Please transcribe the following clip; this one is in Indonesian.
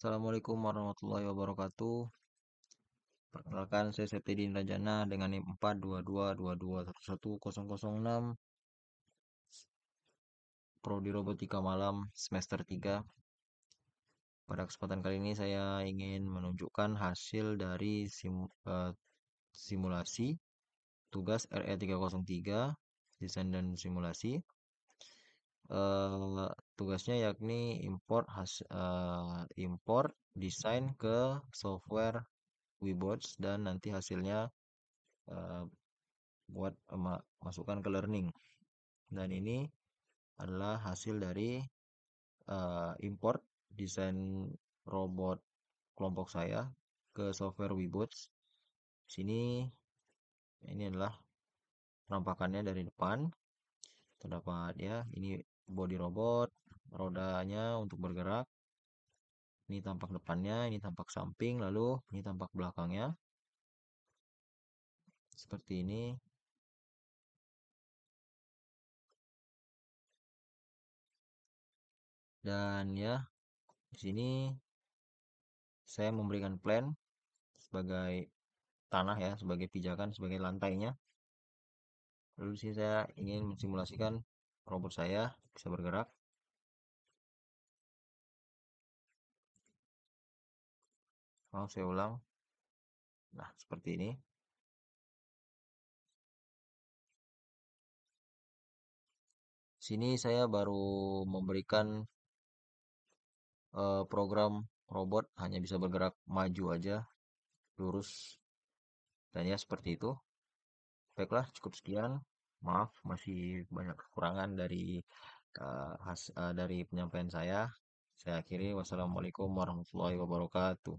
Assalamualaikum warahmatullahi wabarakatuh. Perkenalkan saya Septi Rajana dengan NIM 4222211006 Prodi Robotika Malam semester 3. Pada kesempatan kali ini saya ingin menunjukkan hasil dari sim, uh, eh, simulasi tugas RE303 desain dan simulasi. Uh, tugasnya yakni import has, uh, import desain ke software Webots dan nanti hasilnya uh, buat eh, masukkan ke learning dan ini adalah hasil dari uh, import desain robot kelompok saya ke software Webots sini ini adalah penampakannya dari depan terdapat ya ini body robot rodanya untuk bergerak. Ini tampak depannya, ini tampak samping, lalu ini tampak belakangnya. Seperti ini. Dan ya, di sini saya memberikan plan sebagai tanah ya, sebagai pijakan, sebagai lantainya. Lalu sini saya ingin mensimulasikan robot saya bisa bergerak. mau oh, saya ulang nah seperti ini sini saya baru memberikan uh, program robot hanya bisa bergerak maju aja lurus dan ya seperti itu baiklah cukup sekian maaf masih banyak kekurangan dari uh, has, uh, dari penyampaian saya saya akhiri wassalamualaikum warahmatullahi wabarakatuh